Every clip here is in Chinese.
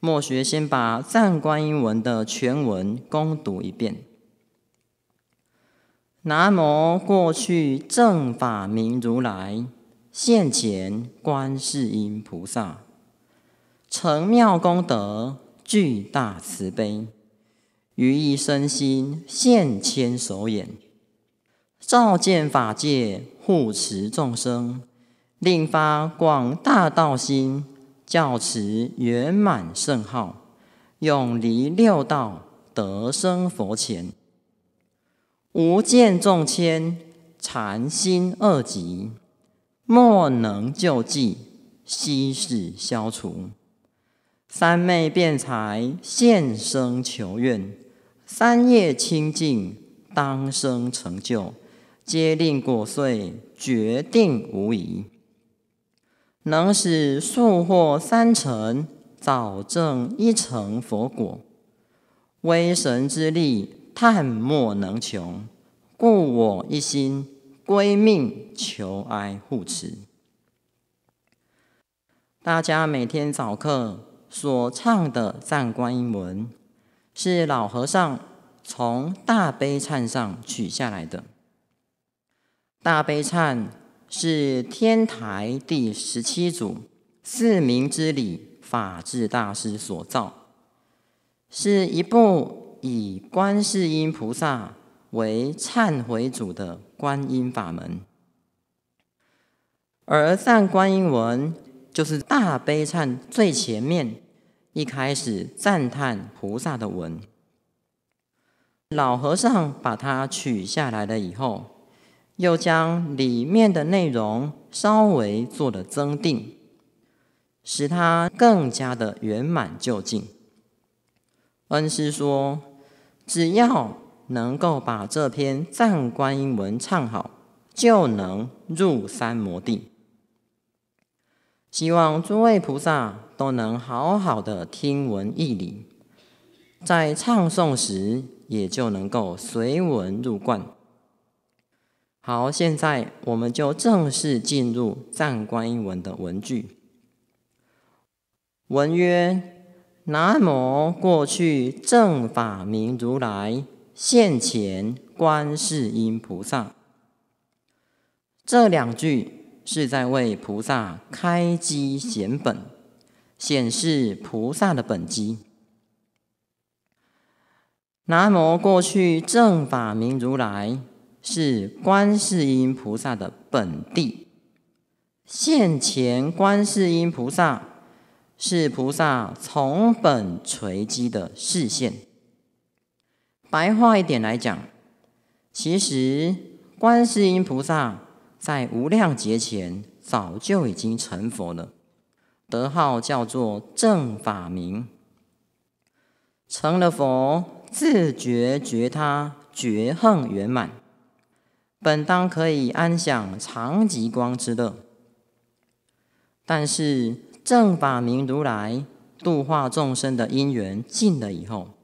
莫学，先把《赞观音文》的全文攻读一遍。南无过去正法明如来，现前观世音菩萨，成妙功德，巨大慈悲，于一身心现千手眼，照见法界，护持众生，令发广大道心。教持圆满圣号，永离六道，得生佛前。吾见众千禅心二极，莫能救济，悉是消除。三昧辩才现生求愿，三业清净，当生成就，皆令果遂，决定无疑。能使速获三成，早证一成佛果，微神之力，叹莫能穷，故我一心归命求哀护持。大家每天早课所唱的赞观音文，是老和尚从大悲忏上取下来的。大悲忏。是天台第十七组四明之理法治大师所造，是一部以观世音菩萨为忏悔主的观音法门，而赞观音文就是大悲忏最前面，一开始赞叹菩萨的文。老和尚把它取下来了以后。又将里面的内容稍微做了增定，使它更加的圆满就近。恩师说，只要能够把这篇赞观音文唱好，就能入三摩地。希望诸位菩萨都能好好的听闻义理，在唱诵时也就能够随文入观。好，现在我们就正式进入赞观音文的文句。文曰：“南无过去正法明如来，现前观世音菩萨。”这两句是在为菩萨开机显本，显示菩萨的本基。南无过去正法明如来。是观世音菩萨的本地现前，观世音菩萨是菩萨从本垂机的视线。白话一点来讲，其实观世音菩萨在无量劫前早就已经成佛了，德号叫做正法明。成了佛，自觉觉他，觉恨圆满。本当可以安享长吉光之乐，但是正法明如来度化众生的因缘尽了以后，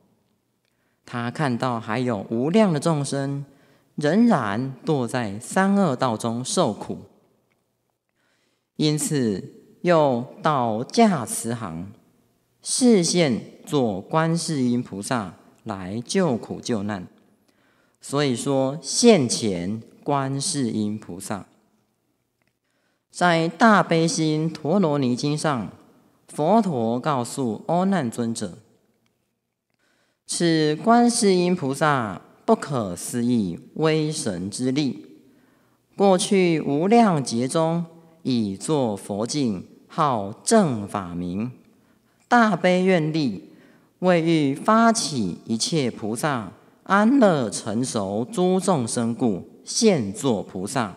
他看到还有无量的众生仍然堕在三恶道中受苦，因此又到驾慈航，视线做观世音菩萨来救苦救难。所以说现前。观世音菩萨在《大悲心陀罗尼经》上，佛陀告诉阿难尊者：“此观世音菩萨不可思议威神之力，过去无量劫中已作佛境，号正法明，大悲愿力，为欲发起一切菩萨安乐成熟诸众生故。”现作菩萨，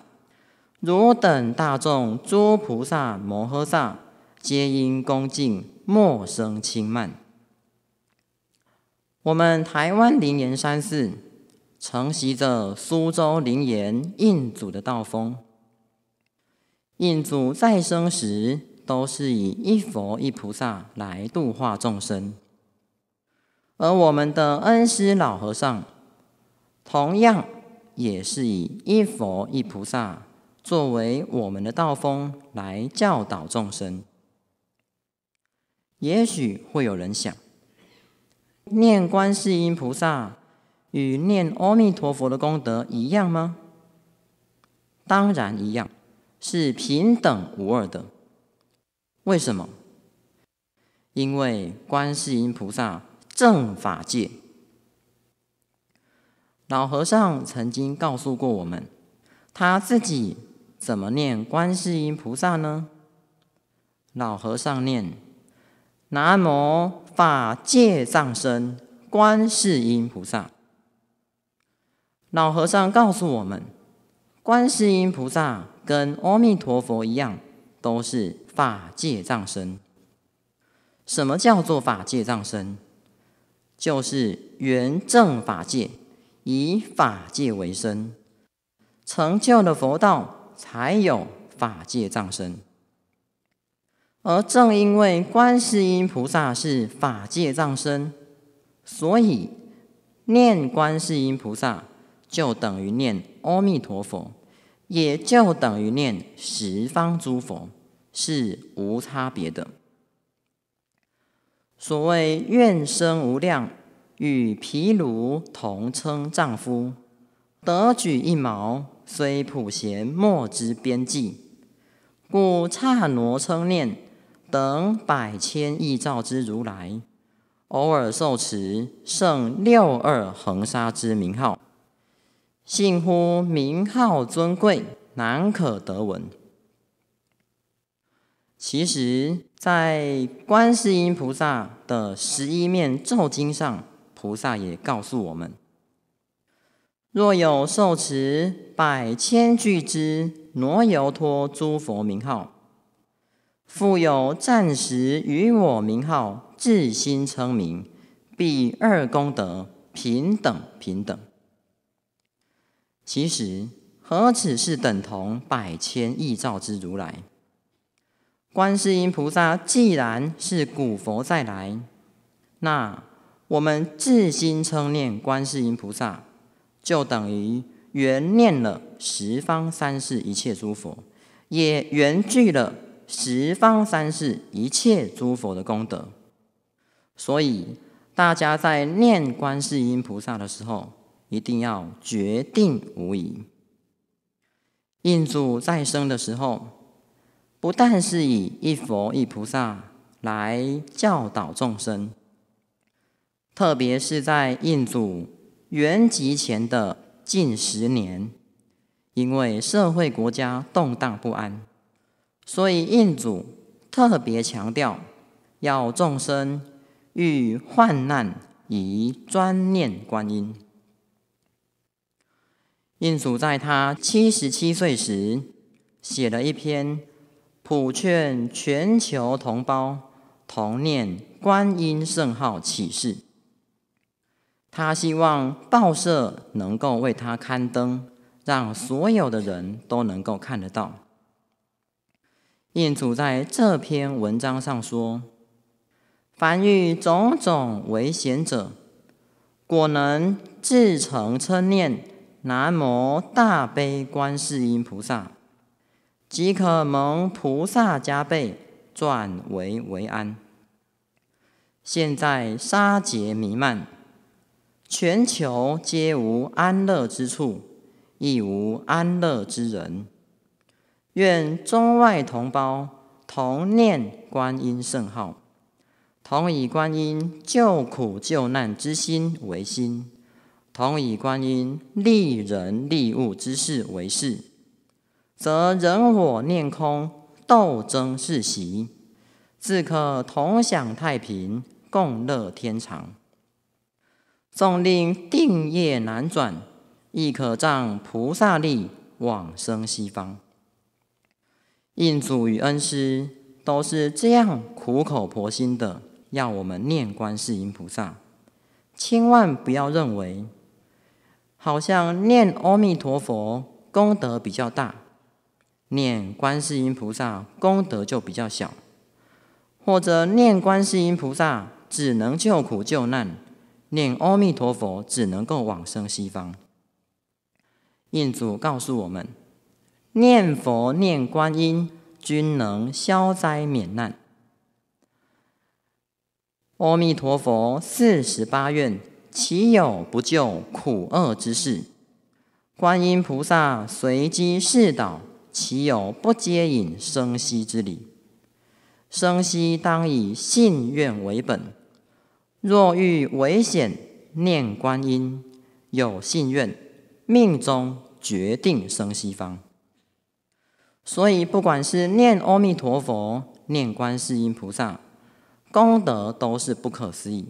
汝等大众诸菩萨摩诃萨，皆因恭敬，莫生轻慢。我们台湾灵岩山寺承袭着苏州灵岩印祖的道风，印祖再生时都是以一佛一菩萨来度化众生，而我们的恩师老和尚，同样。也是以一佛一菩萨作为我们的道风来教导众生。也许会有人想，念观世音菩萨与念阿弥陀佛的功德一样吗？当然一样，是平等无二的。为什么？因为观世音菩萨正法界。老和尚曾经告诉过我们，他自己怎么念观世音菩萨呢？老和尚念：“南无法界藏身观世音菩萨。”老和尚告诉我们，观世音菩萨跟阿弥陀佛一样，都是法界藏身。什么叫做法界藏身？就是圆正法界。以法界为生，成就了佛道，才有法界藏身。而正因为观世音菩萨是法界藏身，所以念观世音菩萨就等于念阿弥陀佛，也就等于念十方诸佛，是无差别的。所谓愿生无量。与毗卢同称丈夫，得举一毛，虽普贤莫知边际。故差挪称念等百千亿兆之如来，偶尔受持胜六二恒沙之名号，幸乎名号尊贵，难可得闻。其实，在观世音菩萨的十一面咒经上。菩萨也告诉我们：若有受持百千句之挪游托诸佛名号，复有暂时于我名号自心称名，必二功德平等平等。其实何止是等同百千亿兆之如来？观世音菩萨既然是古佛再来，那。我们自心称念观世音菩萨，就等于圆念了十方三世一切诸佛，也圆聚了十方三世一切诸佛的功德。所以，大家在念观世音菩萨的时候，一定要决定无疑。印祖在生的时候，不但是以一佛一菩萨来教导众生。特别是在印祖原籍前的近十年，因为社会国家动荡不安，所以印祖特别强调要众生遇患难以专念观音。印祖在他七十七岁时写了一篇《普劝全球同胞同念观音圣号启示。他希望报社能够为他刊登，让所有的人都能够看得到。印主在这篇文章上说：“凡遇种种危险者，果能自成称念南无大悲观世音菩萨，即可蒙菩萨加倍，转危为安。”现在杀劫弥漫。全球皆无安乐之处，亦无安乐之人。愿中外同胞同念观音圣号，同以观音救苦救难之心为心，同以观音利人利物之事为事，则人我念空，斗争是袭，自可同享太平，共乐天长。纵令定业难转，亦可仗菩萨力往生西方。印祖与恩师都是这样苦口婆心的，要我们念观世音菩萨，千万不要认为好像念阿弥陀佛功德比较大，念观世音菩萨功德就比较小，或者念观世音菩萨只能救苦救难。念阿弥陀佛，只能够往生西方。印祖告诉我们，念佛念观音，均能消灾免难。阿弥陀佛四十八愿，岂有不救苦厄之事？观音菩萨随机示导，岂有不接引生息之理？生息当以信愿为本。若遇危险，念观音，有信愿，命中决定生西方。所以，不管是念阿弥陀佛，念观世音菩萨，功德都是不可思议，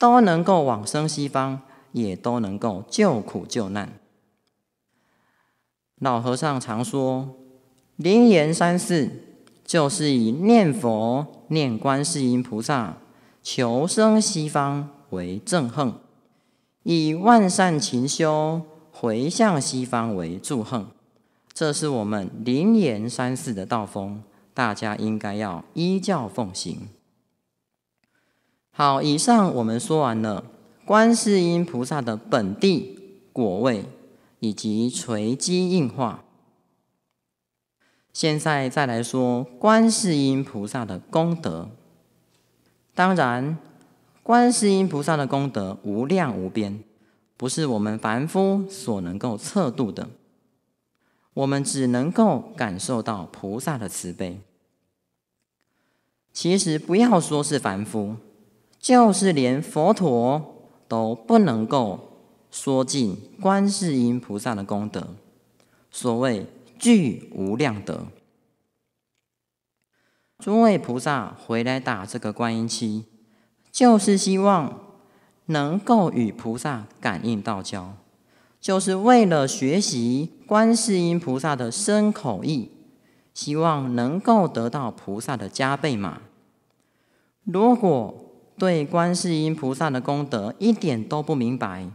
都能够往生西方，也都能够救苦救难。老和尚常说：“灵终三世，就是以念佛、念观世音菩萨。”求生西方为正恨，以万善勤修回向西方为助横。这是我们灵岩山寺的道风，大家应该要依教奉行。好，以上我们说完了观世音菩萨的本地果位以及垂基应化。现在再来说观世音菩萨的功德。当然，观世音菩萨的功德无量无边，不是我们凡夫所能够测度的。我们只能够感受到菩萨的慈悲。其实，不要说是凡夫，就是连佛陀都不能够说尽观世音菩萨的功德。所谓具无量德。诸位菩萨回来打这个观音七，就是希望能够与菩萨感应道交，就是为了学习观世音菩萨的身口意，希望能够得到菩萨的加倍嘛。如果对观世音菩萨的功德一点都不明白，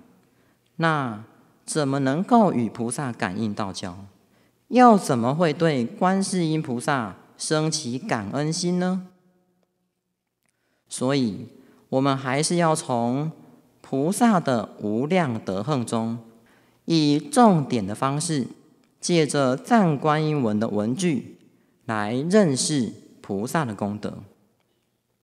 那怎么能够与菩萨感应道交？又怎么会对观世音菩萨？升起感恩心呢？所以，我们还是要从菩萨的无量德恒中，以重点的方式，借着赞观音文的文句，来认识菩萨的功德。